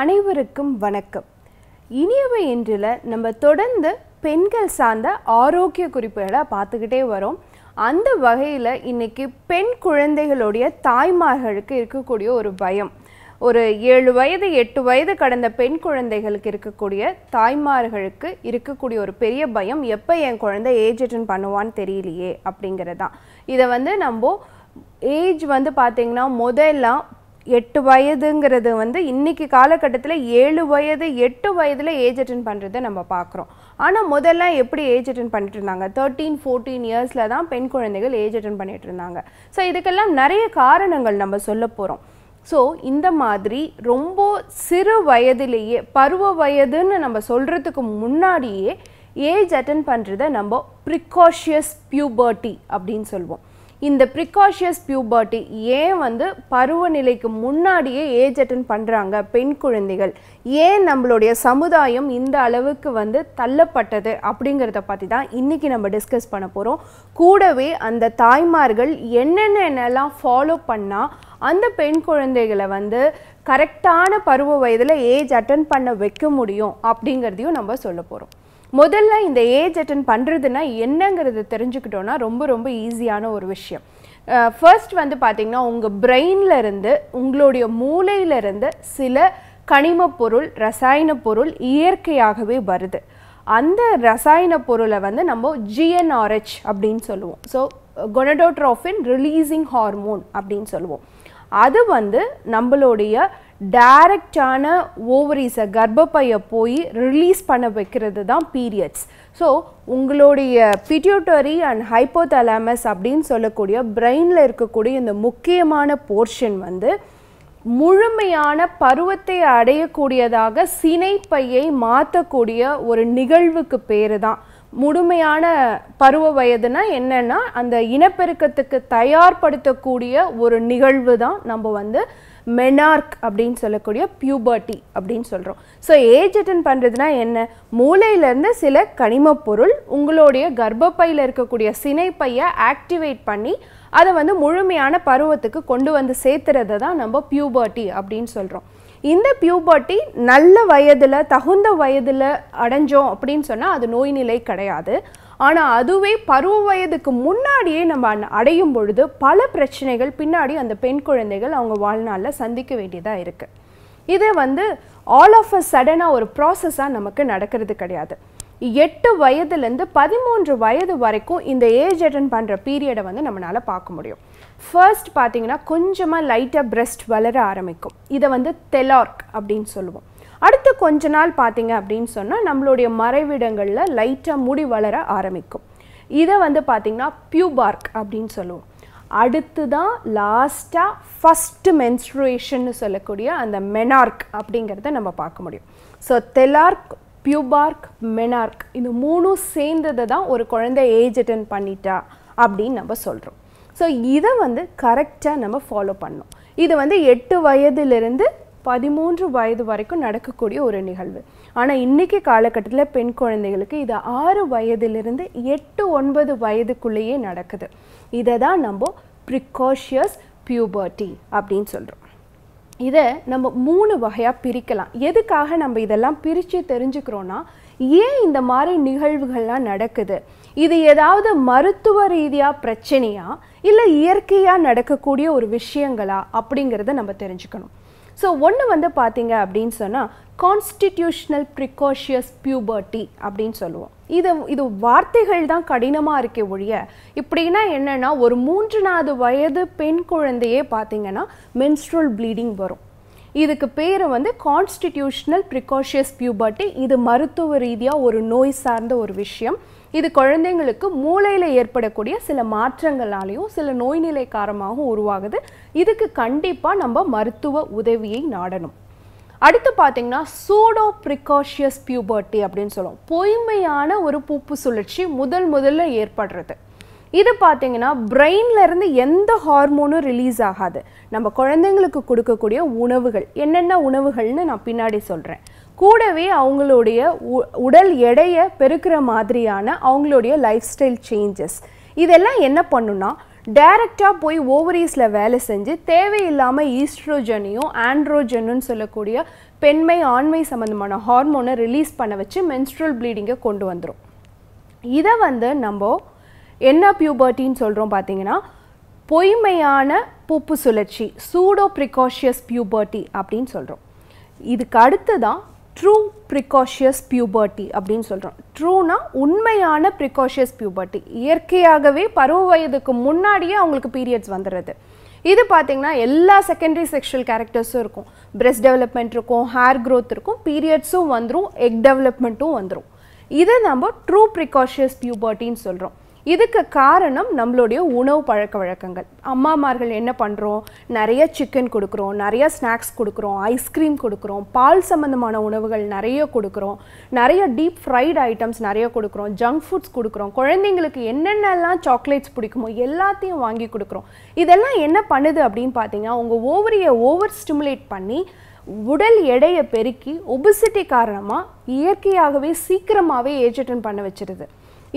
அனைவருக்கும் வணக்கம் இனியவை இன்றில் நம்ம தொடர்ந்து பெண்கள் சார்ந்த ஆரோக்கிய குறிப்புகளை பார்த்துக்கிட்டே வரோம் அந்த வகையில் இன்றைக்கி பெண் குழந்தைகளுடைய தாய்மார்களுக்கு இருக்கக்கூடிய ஒரு பயம் ஒரு ஏழு வயது எட்டு வயது கடந்த பெண் குழந்தைகளுக்கு இருக்கக்கூடிய தாய்மார்களுக்கு இருக்கக்கூடிய ஒரு பெரிய பயம் எப்போ என் குழந்தை ஏஜ் அட்டன் பண்ணுவான்னு தெரியலையே அப்படிங்கிறது தான் இதை வந்து நம்ம ஏஜ் வந்து பார்த்திங்கன்னா முதல்லாம் எட்டு வயதுங்கிறது வந்து இன்னைக்கு காலகட்டத்தில் ஏழு வயது எட்டு வயதில் ஏஜ் அட்டன் பண்ணுறதை நம்ம பார்க்குறோம் ஆனால் முதல்ல எப்படி ஏஜ் அட்டன் பண்ணிட்டு இருந்தாங்க தேர்ட்டீன் ஃபோர்டீன் இயர்ஸில் தான் பெண் குழந்தைகள் ஏஜ் அட்டன் பண்ணிட்டு இருந்தாங்க ஸோ இதுக்கெல்லாம் நிறைய காரணங்கள் நம்ம சொல்ல போகிறோம் ஸோ இந்த மாதிரி ரொம்ப சிறு வயதிலேயே பருவ வயதுன்னு நம்ம சொல்கிறதுக்கு முன்னாடியே ஏஜ் அட்டன் பண்ணுறத நம்ம ப்ரிகாஷியஸ் பியூபர்ட்டி அப்படின்னு சொல்லுவோம் இந்த ப்ரிகாஷியஸ் பியூபர்ட்டி ஏன் வந்து பருவநிலைக்கு முன்னாடியே ஏஜ் அட்டன் பண்ணுறாங்க பெண் குழந்தைகள் ஏன் நம்மளுடைய சமுதாயம் இந்த அளவுக்கு வந்து தள்ளப்பட்டது அப்படிங்கிறத பற்றி தான் இன்றைக்கி நம்ம டிஸ்கஸ் பண்ண போகிறோம் கூடவே அந்த தாய்மார்கள் என்னென்னலாம் ஃபாலோ பண்ணால் அந்த பெண் குழந்தைகளை வந்து கரெக்டான பருவ வயதில் ஏஜ் அட்டன் பண்ண வைக்க முடியும் அப்படிங்கிறதையும் நம்ம சொல்ல போகிறோம் முதல்ல இந்த ஏஜ் அட்டன் பண்ணுறதுன்னா என்னங்கிறது தெரிஞ்சுக்கிட்டோன்னா ரொம்ப ரொம்ப ஈஸியான ஒரு விஷயம் ஃபர்ஸ்ட் வந்து பார்த்திங்கன்னா உங்கள் பிரெயின்லேருந்து உங்களுடைய மூளையிலேருந்து சில கனிம பொருள் ரசாயன பொருள் இயற்கையாகவே வருது அந்த ரசாயன பொருளை வந்து நம்ம ஜிஎன்ஆர்ஹெச் அப்படின்னு சொல்லுவோம் ஸோ கொனடோட்ரோஃபின் ரிலீஸிங் ஹார்மோன் அப்படின்னு சொல்லுவோம் அது வந்து நம்மளுடைய டைரக்டான ஓவரிஸை கர்ப்பப்பையை போய் ரிலீஸ் பண்ண வைக்கிறது தான் பீரியட்ஸ் ஸோ உங்களுடைய பிடியூட்டரி அண்ட் ஹைப்போதலாமஸ் அப்படின்னு சொல்லக்கூடிய பிரெயினில் இருக்கக்கூடிய இந்த முக்கியமான போர்ஷன் வந்து முழுமையான பருவத்தை அடையக்கூடியதாக சினைப்பையை மாற்றக்கூடிய ஒரு நிகழ்வுக்கு பேர் தான் முழுமையான பருவ வயதுனா என்னென்னா அந்த இனப்பெருக்கத்துக்கு தயார்படுத்தக்கூடிய ஒரு நிகழ்வு தான் நம்ம வந்து மெனார்க் அப்படின்னு சொல்லக்கூடிய பியூபர்ட்டி அப்படின்னு சொல்கிறோம் ஸோ ஏஜ் அட்டன் பண்ணுறதுனா என்ன மூளையிலேருந்து சில கனிமப் பொருள் உங்களுடைய கர்ப்பப்பையில் இருக்கக்கூடிய சினைப்பையை ஆக்டிவேட் பண்ணி அதை வந்து முழுமையான பருவத்துக்கு கொண்டு வந்து சேர்த்துறதை தான் நம்ம பியூபர்ட்டி அப்படின்னு சொல்கிறோம் இந்த பியூபர்ட்டி நல்ல வயதில் தகுந்த வயதில் அடைஞ்சோம் அப்படின்னு சொன்னால் அது நோய்நிலை கிடையாது ஆனால் அதுவே பருவ வயதுக்கு முன்னாடியே நம்ம அடையும் பொழுது பல பிரச்சனைகள் பின்னாடி அந்த பெண் குழந்தைகள் அவங்க வாழ்நாளில் சந்திக்க வேண்டியதாக இருக்குது இதை வந்து ஆல் ஆஃப் அ சடனாக ஒரு ப்ராசஸாக நமக்கு நடக்கிறது கிடையாது எட்டு வயதுலேருந்து பதிமூன்று வயது வரைக்கும் இந்த ஏஜ் அட்டன் பண்ணுற பீரியடை வந்து நம்மளால் பார்க்க முடியும் ஃபர்ஸ்ட் பார்த்தீங்கன்னா கொஞ்சமாக லைட்டாக பிரஸ்ட் வளர ஆரம்பிக்கும் இதை வந்து தெலார்க் அப்படின்னு சொல்லுவோம் அடுத்து கொஞ்ச நாள் பார்த்தீங்க அப்படின்னு சொன்னால் நம்மளுடைய மறைவிடங்களில் லைட்டாக முடி வளர ஆரம்பிக்கும் இதை வந்து பார்த்திங்கன்னா பியூபார்க் அப்படின்னு சொல்லுவோம் அடுத்து தான் லாஸ்ட்டாக ஃபஸ்ட்டு மென்ஸ்ட்ரேஷன் சொல்லக்கூடிய அந்த மெனார்க் அப்படிங்கிறத நம்ம பார்க்க முடியும் ஸோ தெலார்க் பியூபார்க் மெனார்க் இந்த மூணும் சேர்ந்ததை தான் ஒரு குழந்தை ஏஜ் அட்டன் பண்ணிட்டா அப்படின்னு நம்ம சொல்கிறோம் ஸோ இதை வந்து கரெக்டாக நம்ம ஃபாலோ பண்ணோம் இது வந்து எட்டு வயதுலேருந்து பதிமூன்று வயது வரைக்கும் நடக்கக்கூடிய ஒரு நிகழ்வு ஆனால் இன்றைக்கி காலகட்டத்தில் பெண் குழந்தைகளுக்கு இது ஆறு வயதிலிருந்து எட்டு ஒன்பது வயதுக்குள்ளேயே நடக்குது இதை தான் நம்ம ப்ரிகாஷியஸ் பியூபர்ட்டி அப்படின்னு சொல்கிறோம் இதை நம்ம மூணு வகையாக பிரிக்கலாம் எதுக்காக நம்ம இதெல்லாம் பிரித்து தெரிஞ்சுக்கிறோன்னா ஏன் இந்த மாதிரி நிகழ்வுகள்லாம் நடக்குது இது ஏதாவது மருத்துவ ரீதியாக பிரச்சனையா இல்லை இயற்கையாக நடக்கக்கூடிய ஒரு விஷயங்களா அப்படிங்கிறத நம்ம தெரிஞ்சுக்கணும் ஸோ ஒன்று வந்து பார்த்தீங்க அப்படின்னு சொன்னால் கான்ஸ்டிடியூஷனல் ப்ரிகாஷியஸ் பியூபர்ட்டி அப்படின்னு சொல்லுவோம் இது இது வார்த்தைகள் தான் கடினமாக இருக்கே ஒழிய இப்படின்னா என்னென்னா ஒரு மூன்று நாலு வயது பெண் குழந்தையே பார்த்தீங்கன்னா மென்ஸ்ட்ரல் ப்ளீடிங் வரும் இதுக்கு பேர் வந்து கான்ஸ்டிடியூஷனல் ப்ரிகாஷியஸ் பியூபர்ட்டி இது மருத்துவ ரீதியாக ஒரு நோய் சார்ந்த ஒரு விஷயம் இது குழந்தைங்களுக்கு மூளையில் ஏற்படக்கூடிய சில மாற்றங்களாலேயும் சில நோய்நிலை காரமாகவும் காரணமாகவும் உருவாகுது இதுக்கு கண்டிப்பாக நம்ம மருத்துவ உதவியை நாடணும் அடுத்து பார்த்தீங்கன்னா சூடோ ப்ரிகாஷியஸ் பியூபர்ட்டி அப்படின்னு சொல்லுவோம் பொய்மையான ஒரு பூப்பு சுழற்சி முதல் முதல்ல ஏற்படுறது இது பார்த்தீங்கன்னா பிரெயின்லேருந்து எந்த ஹார்மோனும் ரிலீஸ் ஆகாது நம்ம குழந்தைங்களுக்கு கொடுக்கக்கூடிய உணவுகள் என்னென்ன உணவுகள்னு நான் பின்னாடி சொல்கிறேன் கூடவே அவங்களுடைய உடல் எடையை பெருக்கிற மாதிரியான அவங்களுடைய லைஃப் ஸ்டைல் சேஞ்சஸ் இதெல்லாம் என்ன பண்ணுன்னா டைரெக்டாக போய் ஓவரீஸில் வேலை செஞ்சு தேவையில்லாமல் ஈஸ்ட்ரோஜனையும் ஆண்ட்ரோஜனும் சொல்லக்கூடிய பெண்மை ஆண்மை சம்மந்தமான ஹார்மோனை ரிலீஸ் பண்ண வச்சு மென்ஸ்ட்ரல் ப்ளீடிங்கை கொண்டு வந்துடும் இதை வந்து நம்ம என்ன பியூபர்ட்டின்னு சொல்கிறோம் பார்த்தீங்கன்னா பொய்மையான பூப்பு சுழற்சி சூடோ ப்ரிகாஷியஸ் பியூபர்ட்டி அப்படின்னு சொல்கிறோம் இதுக்கு அடுத்து தான் ட்ரூ ப்ரிகாஷியஸ் பியூபர்ட்டி அப்படின்னு சொல்கிறோம் ட்ரூனா உண்மையான ப்ரிகாஷியஸ் பியூபர்ட்டி இயற்கையாகவே பருவ வயதுக்கு முன்னாடியே அவங்களுக்கு பீரியட்ஸ் வந்துடுறது இது பார்த்தீங்கன்னா எல்லா செகண்டரி செக்ஷுவல் கேரக்டர்ஸும் இருக்கும் பிரெஸ்ட் டெவலப்மெண்ட் இருக்கும் ஹேர் க்ரோத் இருக்கும் பீரியட்ஸும் வந்துடும் எக் டெவலப்மெண்ட்டும் வந்துடும் இதை நம்ம ட்ரூ ப்ரிகாஷியஸ் பியூபர்ட்டின்னு சொல்கிறோம் இதுக்கு காரணம் நம்மளுடைய உணவு பழக்க வழக்கங்கள் அம்மாமார்கள் என்ன பண்ணுறோம் நிறைய சிக்கன் கொடுக்குறோம் நிறைய ஸ்நாக்ஸ் கொடுக்குறோம் ஐஸ்கிரீம் கொடுக்குறோம் பால் சம்மந்தமான உணவுகள் நிறைய கொடுக்குறோம் நிறைய டீப் ஃப்ரைட் ஐட்டம்ஸ் நிறைய கொடுக்குறோம் ஜங்க் ஃபுட்ஸ் கொடுக்குறோம் குழந்தைங்களுக்கு என்னென்னலாம் சாக்லேட்ஸ் பிடிக்குமோ எல்லாத்தையும் வாங்கி கொடுக்குறோம் இதெல்லாம் என்ன பண்ணுது அப்படின்னு பார்த்தீங்கன்னா உங்கள் ஓவரியை ஓவர் ஸ்டிமுலேட் பண்ணி உடல் எடையை பெருக்கி ஒபிசிட்டி காரணமாக இயற்கையாகவே சீக்கிரமாகவே ஏஜ் அட்டன் பண்ண வச்சிருது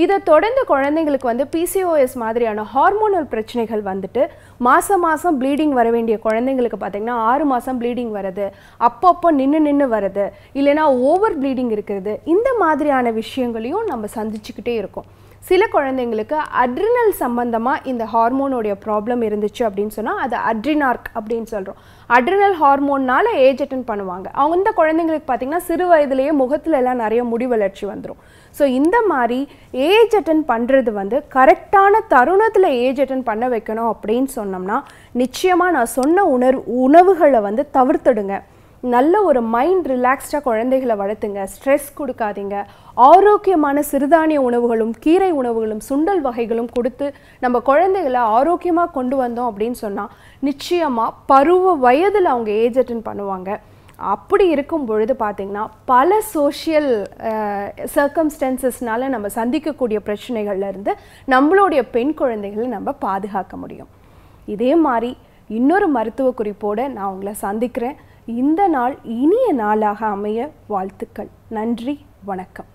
இதை தொடர்ந்து குழந்தைங்களுக்கு வந்து பிசிஓஎஸ் மாதிரியான ஹார்மோனல் பிரச்சனைகள் வந்துட்டு மாதம் மாதம் ப்ளீடிங் வர வேண்டிய குழந்தைங்களுக்கு பார்த்திங்கன்னா ஆறு மாதம் ப்ளீடிங் வருது அப்பப்போ நின்று நின்று வருது இல்லைனா ஓவர் ப்ளீடிங் இருக்கிறது இந்த மாதிரியான விஷயங்களையும் நம்ம சந்திச்சுக்கிட்டே இருக்கோம் சில குழந்தைங்களுக்கு அட்ரினல் சம்மந்தமாக இந்த ஹார்மோனுடைய ப்ராப்ளம் இருந்துச்சு அப்படின்னு சொன்னால் அது அட்ரினார்க் அப்படின்னு சொல்கிறோம் அட்ரினல் ஹார்மோன்னால் ஏஜ் அட்டன் பண்ணுவாங்க அவங்க இந்த குழந்தைங்களுக்கு பார்த்திங்கன்னா சிறு வயதுலேயே முகத்தில் எல்லாம் நிறைய முடி வளர்ச்சி வந்துடும் ஸோ இந்த மாதிரி ஏஜ் அட்டன் பண்ணுறது வந்து கரெக்டான தருணத்தில் ஏஜ் அட்டன் பண்ண வைக்கணும் அப்படின்னு சொன்னோம்னா நிச்சயமாக நான் சொன்ன உணர்வு உணவுகளை வந்து தவிர்த்துடுங்க நல்ல ஒரு மைண்ட் ரிலாக்ஸ்டாக குழந்தைகளை வளர்த்துங்க ஸ்ட்ரெஸ் கொடுக்காதீங்க ஆரோக்கியமான சிறுதானிய உணவுகளும் கீரை உணவுகளும் சுண்டல் வகைகளும் கொடுத்து நம்ம குழந்தைகளை ஆரோக்கியமாக கொண்டு வந்தோம் அப்படின்னு சொன்னால் நிச்சயமாக பருவ வயதில் அவங்க ஏஜ் அட்டன் பண்ணுவாங்க அப்படி இருக்கும் பொழுது பார்த்திங்கன்னா பல சோஷியல் சர்க்கம்ஸ்டன்சஸ்னால நம்ம சந்திக்கக்கூடிய பிரச்சனைகள்லேருந்து நம்மளுடைய பெண் குழந்தைகளை நம்ம பாதுகாக்க முடியும் இதே மாதிரி இன்னொரு மருத்துவ குறிப்போடு நான் உங்களை சந்திக்கிறேன் இந்த நாள் இனிய நாளாக அமைய வாழ்த்துக்கள் நன்றி வணக்கம்